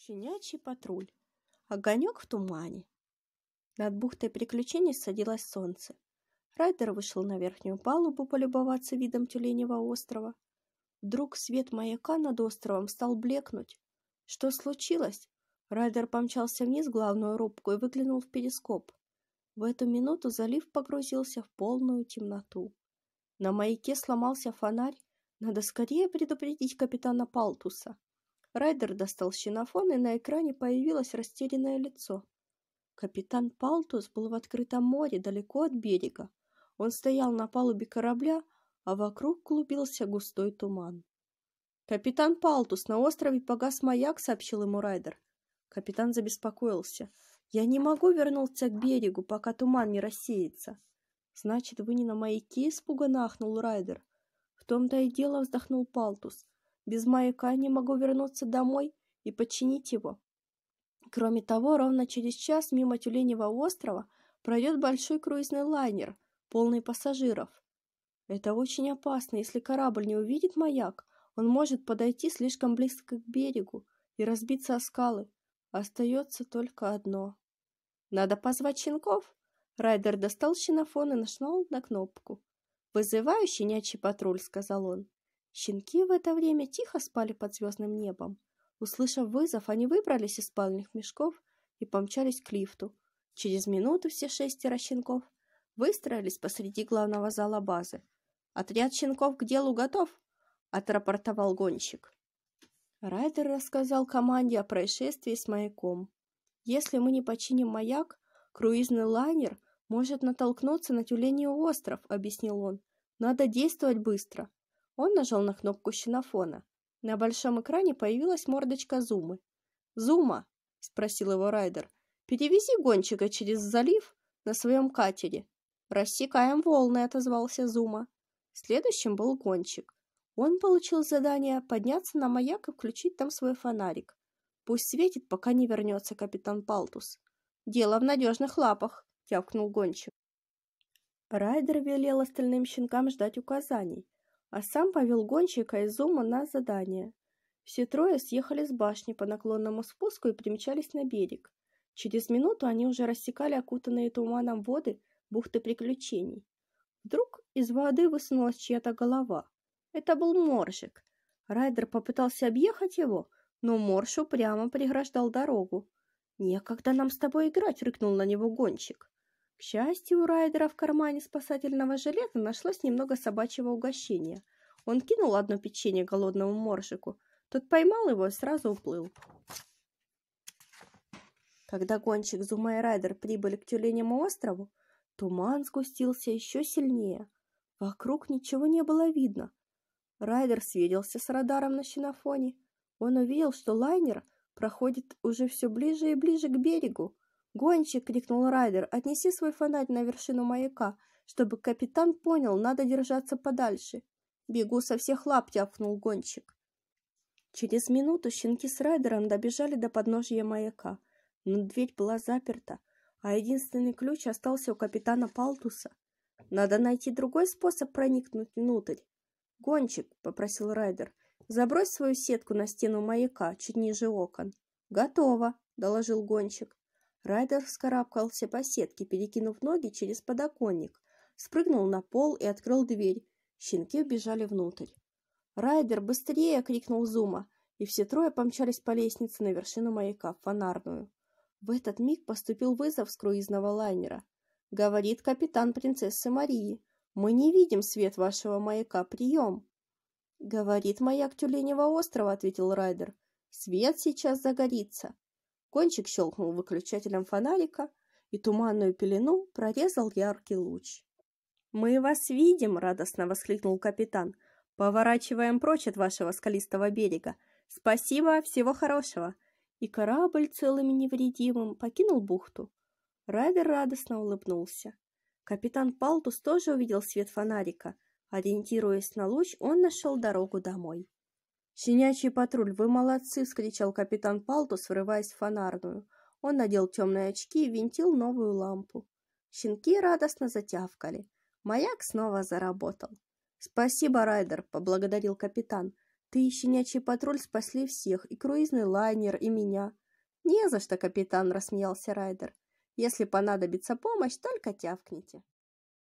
Щенячий патруль. Огонек в тумане. Над бухтой приключений садилось солнце. Райдер вышел на верхнюю палубу полюбоваться видом Тюленевого острова. Вдруг свет маяка над островом стал блекнуть. Что случилось? Райдер помчался вниз в главную рубку и выглянул в перископ. В эту минуту залив погрузился в полную темноту. На маяке сломался фонарь. Надо скорее предупредить капитана Палтуса. Райдер достал щенофон, и на экране появилось растерянное лицо. Капитан Палтус был в открытом море, далеко от берега. Он стоял на палубе корабля, а вокруг клубился густой туман. «Капитан Палтус, на острове погас маяк», — сообщил ему Райдер. Капитан забеспокоился. «Я не могу вернуться к берегу, пока туман не рассеется». «Значит, вы не на маяке?» — испуганно ахнул Райдер. «В том-то и дело», — вздохнул Палтус. Без маяка не могу вернуться домой и починить его. Кроме того, ровно через час мимо Тюленевого острова пройдет большой круизный лайнер, полный пассажиров. Это очень опасно, если корабль не увидит маяк, он может подойти слишком близко к берегу и разбиться о скалы. Остается только одно. Надо позвать щенков. Райдер достал щенофон и нашел на кнопку. Вызывающий щенячий патруль», — сказал он. Щенки в это время тихо спали под звездным небом. Услышав вызов, они выбрались из спальных мешков и помчались к лифту. Через минуту все шестеро щенков выстроились посреди главного зала базы. «Отряд щенков к делу готов!» – отрапортовал гонщик. Райдер рассказал команде о происшествии с маяком. «Если мы не починим маяк, круизный лайнер может натолкнуться на тюленей остров», – объяснил он. «Надо действовать быстро!» Он нажал на кнопку щенофона. На большом экране появилась мордочка Зумы. «Зума!» – спросил его Райдер. «Перевези гонщика через залив на своем катере». «Рассекаем волны», – отозвался Зума. Следующим был гонщик. Он получил задание подняться на маяк и включить там свой фонарик. Пусть светит, пока не вернется капитан Палтус. «Дело в надежных лапах», – тявкнул гонщик. Райдер велел остальным щенкам ждать указаний – а сам повел гонщика из Зума на задание. Все трое съехали с башни по наклонному спуску и примчались на берег. Через минуту они уже рассекали окутанные туманом воды бухты приключений. Вдруг из воды высунулась чья-то голова. Это был Моржик. Райдер попытался объехать его, но моршу прямо преграждал дорогу. «Некогда нам с тобой играть!» — рыкнул на него гонщик. К счастью, у Райдера в кармане спасательного жилета нашлось немного собачьего угощения. Он кинул одно печенье голодному моржику. Тот поймал его и сразу уплыл. Когда гонщик Зума и Райдер прибыли к Тюленему острову, туман сгустился еще сильнее. Вокруг ничего не было видно. Райдер сведился с радаром на шинофоне. Он увидел, что лайнер проходит уже все ближе и ближе к берегу. «Гонщик!» — крикнул Райдер. «Отнеси свой фонарь на вершину маяка, чтобы капитан понял, надо держаться подальше». «Бегу со всех лап!» — тяпнул гонщик. Через минуту щенки с Райдером добежали до подножия маяка, но дверь была заперта, а единственный ключ остался у капитана Палтуса. «Надо найти другой способ проникнуть внутрь». «Гонщик!» — попросил Райдер. «Забрось свою сетку на стену маяка, чуть ниже окон». «Готово!» — доложил гонщик. Райдер вскарабкался по сетке, перекинув ноги через подоконник, спрыгнул на пол и открыл дверь. Щенки убежали внутрь. «Райдер, быстрее!» — крикнул Зума, и все трое помчались по лестнице на вершину маяка, фонарную. В этот миг поступил вызов с круизного лайнера. «Говорит капитан принцессы Марии, мы не видим свет вашего маяка, прием!» «Говорит маяк Тюленевого острова», — ответил Райдер. «Свет сейчас загорится!» Кончик щелкнул выключателем фонарика, и туманную пелену прорезал яркий луч. «Мы вас видим!» – радостно воскликнул капитан. «Поворачиваем прочь от вашего скалистого берега! Спасибо, всего хорошего!» И корабль целым и невредимым покинул бухту. Райдер радостно улыбнулся. Капитан Палтус тоже увидел свет фонарика. Ориентируясь на луч, он нашел дорогу домой. «Щенячий патруль, вы молодцы!» – скричал капитан Палтус, врываясь в фонарную. Он надел темные очки и винтил новую лампу. Щенки радостно затявкали. Маяк снова заработал. «Спасибо, Райдер!» – поблагодарил капитан. «Ты и щенячий патруль спасли всех, и круизный лайнер, и меня!» «Не за что, капитан!» – рассмеялся Райдер. «Если понадобится помощь, только тявкните!»